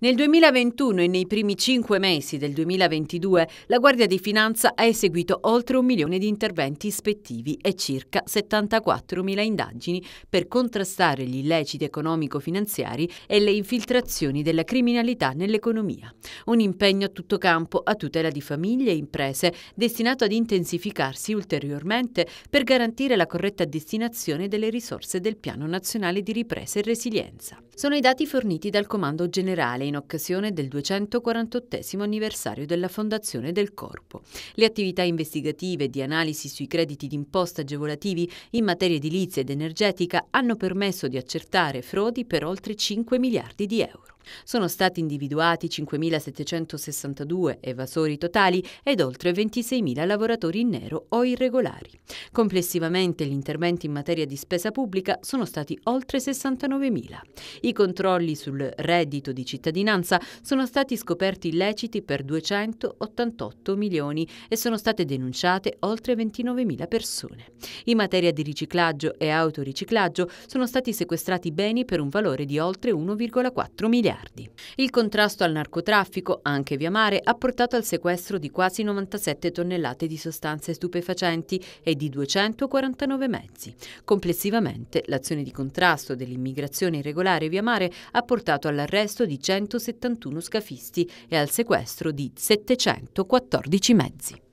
Nel 2021 e nei primi cinque mesi del 2022 la Guardia di Finanza ha eseguito oltre un milione di interventi ispettivi e circa 74.000 indagini per contrastare gli illeciti economico-finanziari e le infiltrazioni della criminalità nell'economia. Un impegno a tutto campo a tutela di famiglie e imprese destinato ad intensificarsi ulteriormente per garantire la corretta destinazione delle risorse del Piano Nazionale di Ripresa e Resilienza. Sono i dati forniti dal Comando Generale in occasione del 248 anniversario della fondazione del corpo. Le attività investigative di analisi sui crediti d'imposta agevolativi in materia edilizia ed energetica hanno permesso di accertare frodi per oltre 5 miliardi di euro. Sono stati individuati 5.762 evasori totali ed oltre 26.000 lavoratori in nero o irregolari. Complessivamente gli interventi in materia di spesa pubblica sono stati oltre 69.000. I controlli sul reddito di cittadinanza sono stati scoperti illeciti per 288 milioni e sono state denunciate oltre 29.000 persone. In materia di riciclaggio e autoriciclaggio sono stati sequestrati beni per un valore di oltre 1,4 miliardi miliardi. Il contrasto al narcotraffico, anche via mare, ha portato al sequestro di quasi 97 tonnellate di sostanze stupefacenti e di 249 mezzi. Complessivamente, l'azione di contrasto dell'immigrazione irregolare via mare ha portato all'arresto di 171 scafisti e al sequestro di 714 mezzi.